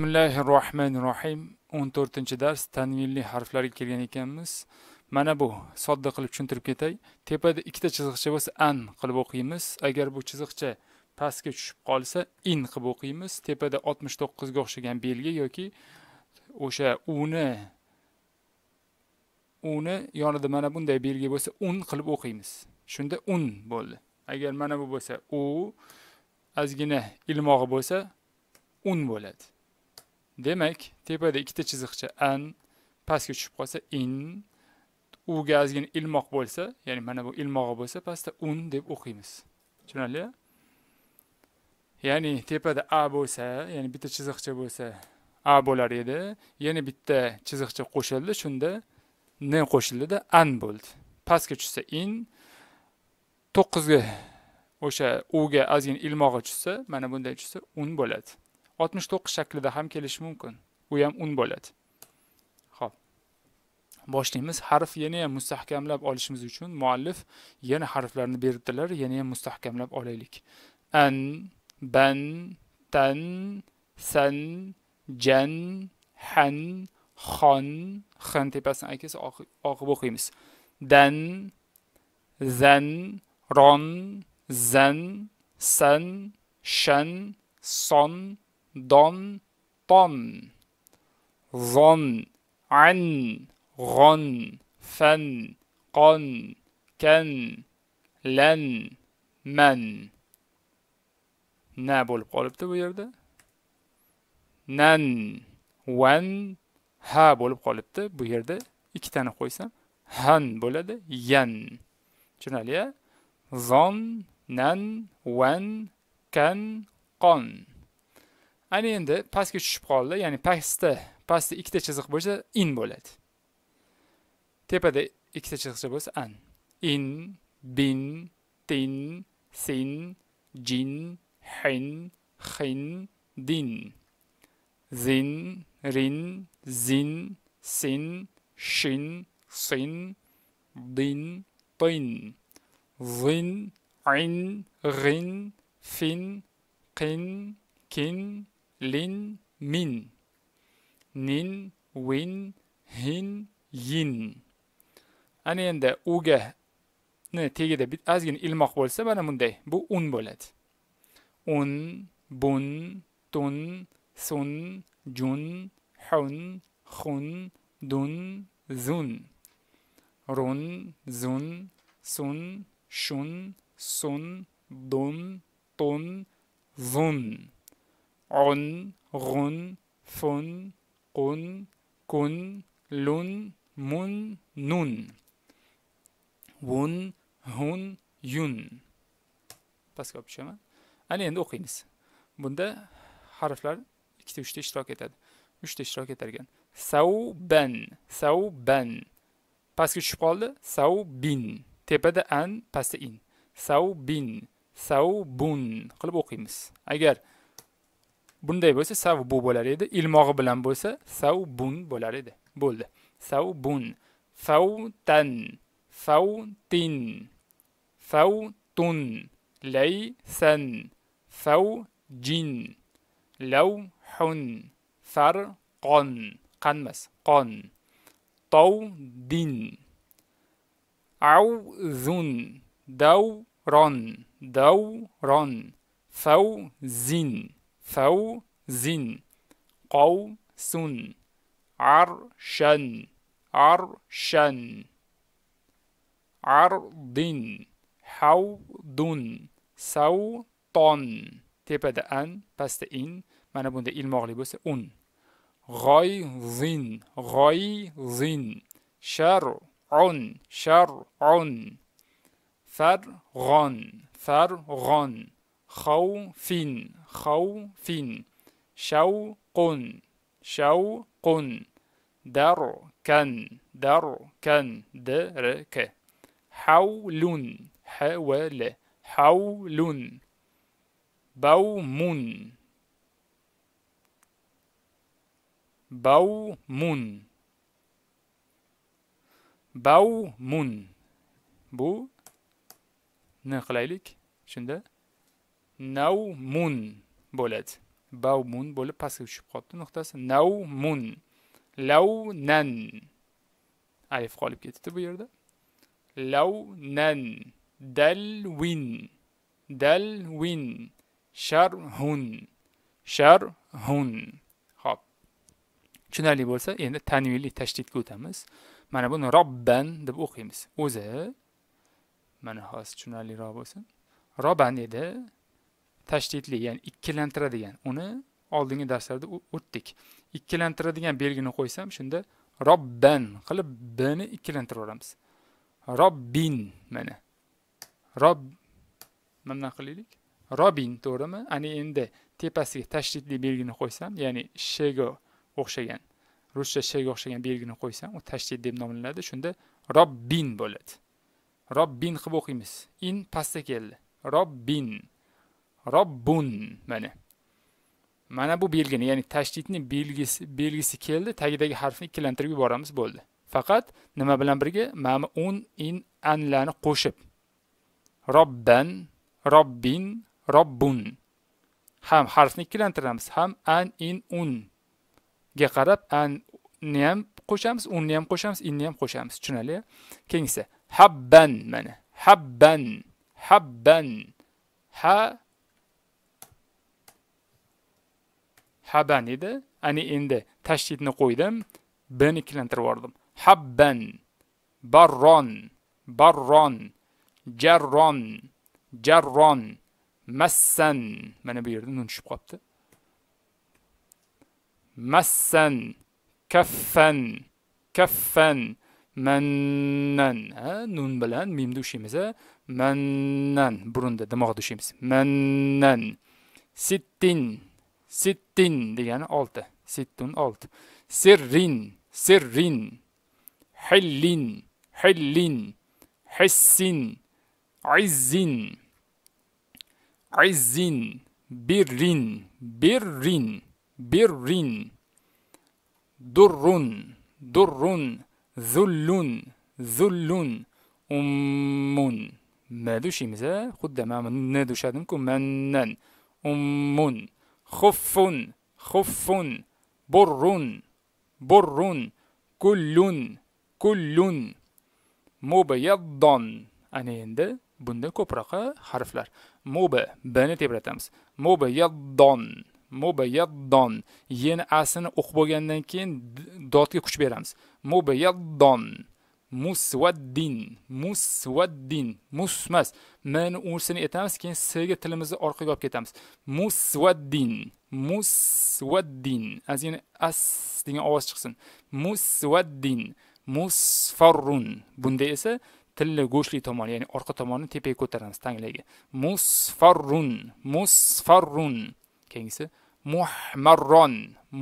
bismillahi rohmanir rohim o'n to'rtinchi dars tanvinli harflarga kelgan ekanmiz mana bu sodda qilib tushuntirib ketay tepada ikkita chiziqcha bo'lsa an qilib o'qiymiz agar bu chiziqcha pastga tushib qolsa in qilib o'qiymiz tepada oltmish to'qqizga o'xshagan belgi yoki o'sha uni uni yonida mana bunday belgi bo'lsa un qilib o'qiymiz shunda un bo'ldi agar mana bu bo'lsa u ozgina ilmog'i bo'lsa un bo'ladi demak tepada ikkita chiziqcha an pastga tushib qolsa in uga ozgina ilmoq bo'lsa ya'ni mana bu ilmog'i bo'lsa pastda un deb o'qiymiz tushunarli ya'ni tepada a bo'lsa ya'ni bitta chiziqcha bo'lsa a bo'lar edi yana bitta chiziqcha qo'shildi shunda n qo'shildida an bo'ldi pastga tushsa in to'qqizga o'sha uga ozgina ilmog'i tushsa mana bunday tushsa un bo'ladi 69 shaklida ham kelishi mumkin u ham un bo'ladi Xo'p. boshlaymiz harf yana ham mustahkamlab olishimiz uchun muallif yana harflarni beribdilar yana ham mustahkamlab olaylik an ban tan san jan han xon xon tepasini aytsa oqib o'qiymiz dan zan ron zan san shan son don, ton, zon, an, gon, fen, kon, ken, len, men. Ne bo'lib qolibdi bu yerda? Nan, wen, ha bo'lib qolibdi. Bu yerda ikki tani qo'ysam han bo'ladi, yan. Tushunali-ya? Zon, nan, wen, kan, qon. ana endi pastga tushib qoldi ya'ni pastda pastda ikkita chiziq bo'lsa in bo'ladi tepada ikkita chiziqcha bo'lsa an in bin tin sin jin hin hin din zin rin zin sin shin sin din tin zin in rin fin qin kin lin, min. Nin, win, hin, yin. Ana endi uga ni tegida ozgina ilmoq bo'lsa mana bunday. Bu un bo'ladi. Un, bun, tun, sun, jun, hun, xun, dun, zun. Run, zun, sun, shun, sun, dun, tun, zun. un, run, fun, un, kun, lun, mun, nun. Vun, hun, yun. Pastga olib tushaman. Ana endi o'qiymiz. Bunda harflar 2 3 ta ishtirok etadi. 3 ta ishtirok etar ekan. Sauban, sauban. Pastga tushib qoldi. Saubin. Tepada an, pastda in. Saubin, bun qilib o'qiymiz. Agar bunday bo'lsa sav bu bo'lar edi ilmog'i bilan bo'lsa sav bun bo'lar edi bo'ldi sav bun fautan fautin fautun laysan faujin lavhun farqon qanmas qon tovdin auzun davron davron favzin ثو زين قو سن عر شن عر شن عر دين حو دون سو طن تبدا ان بس ان من بوند ايل مغلبوس ان غاي زين غاي زين شر عن شر عن فر غن فر غن خوف خوف شوق شوق دركا دركا درك حول حول حول بوم بوم بوم بو نقل عليك شنو naumun bo'ladi baumun bo'lib pastga tushib qolibdi nuqtasi naumun lavnan alif qolib ketdi bu yerda lavnan dalvin dalvin sharhun sharhun hop tushunarli bo'lsa endi tanvinli tashdidga o'tamiz mana buni robban deb o'qiymiz o'zi mana hozir tushunarliroq bo'lsin roban edi tashdidli ya'ni ikkilantiradigan uni oldingi darslarda o'tdik ikkilantiradigan belgini qo'ysam shunda robban qilib bni ikkilantirib robbin mana rob mana qilaylik robin to'g'rimi ana endi tepasiga tashdidli belgini qo'ysam ya'ni shega o'xshagan ruscha shega o'xshagan belgini qo'ysam u tashdid deb nomlanadi shunda robbin bo'ladi robbin qilib o'qiymiz in pastda keldi robbin robbun mana mana bu belgini ya'ni tashdidni belgisi belgisi keldi tagidagi harfni ikkilantirib yuboramiz bo'ldi faqat nima bilan birga mama un in anlarni qo'shib robban robbin robbun ham harfni ikkilantiramiz ham an in un ga qarab an ni ham qo'shamiz unni ham qo'shamiz inni ham qo'shamiz tushunarli keyingisi habban mana habban habban ha haban edi ani endi tashdidni qo'ydim bni ikkilantirib yubordim habban barron barron jarron jarron massan mana bu yerda nun tushib qolibdi massan kaffan kaffan mannan ha nun bilan mimni ushlaymiz mannan burunda dimog'da ushlaymiz mannan sittin sittin degani 6. sittun 6. sirrin sirrin hillin hillin hissin izzin izzin birrin birrin birrin durrun durrun zullun zullun ummun ma dushimiz xuddi mana bundan dushadimku mandan ummun خف خف بر بر kullun kullun mubayaddon ana endi bunda ko'proq e, harflar muba bni tebratamiz mubayaddon mubayaddon yeni asini o'qib bo'lgandan keyin dodga kuch beramiz mubayaddon musvaddin musvaddin musmas men usini aytamiz keyin sga tilimizni orqaga olib ketamiz musvaddin musvaddin azgina as degan ovoz chiqsin musvaddin musfarrun bunda esa tilni go'shtli tomon ya'ni orqa tomonni tepaga ko'taramiz tanglaga musfarrun musfarrun keyingisi muhmarron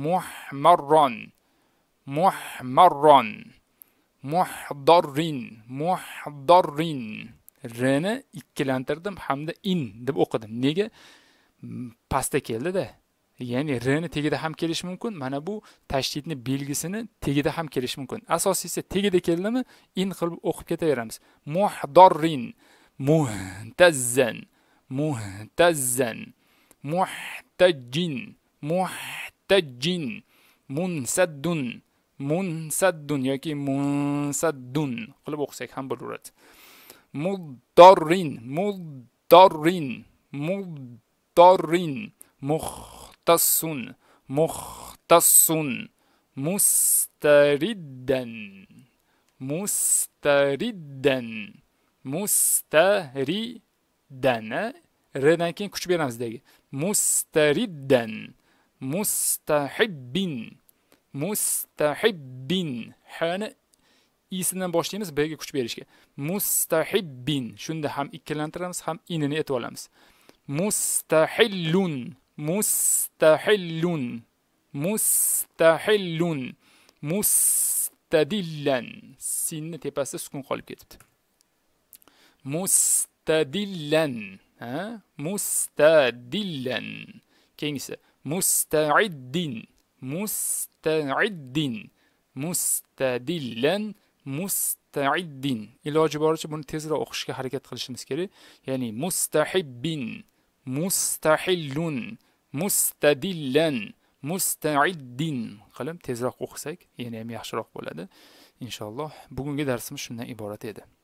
muhmarron muhmarron muhdarrin muhdarrin rni ikkilantirdim hamda in deb o'qidim nega pastda keldi-da ya'ni rni tegida ham kelishi mumkin mana bu tashdidni belgisini tegida ham kelishi mumkin asosiysi tegida keldimi in qilib o'qib ketaveramiz muhdorrin muhtazzan muhtazzan muhtajjin muhtajjin munsaddun munsaddun yoki munsaddun qilib o'qisak ham bo'laveradi muddorrin muddorrin muddorrin muxtassun muxtassun mustariddan mustariddan mustariddana rdan keyin kuch beramiz degi mustariddan mustahibbin mustahibbin hani isidan boshlaymiz bga kuch berishga mustahibbin shunda ham ikkilantiramiz ham inini aytib olamiz mustahillun mustahillun mustahillun mustadillan sinni tepasida sukun qolib ketibdi mustadillan ha mustadillan keyingisi mustaiddin mustaiddin mustadillan mustaiddin iloji boricha buni tezroq o'qishga harakat qilishimiz kerak ya'ni mustahibbin mustahillun mustadillan mustaiddin qilib tezroq o'qisak yana ham yaxshiroq bo'ladi inshaalloh bugungi darsimiz shundan iborat edi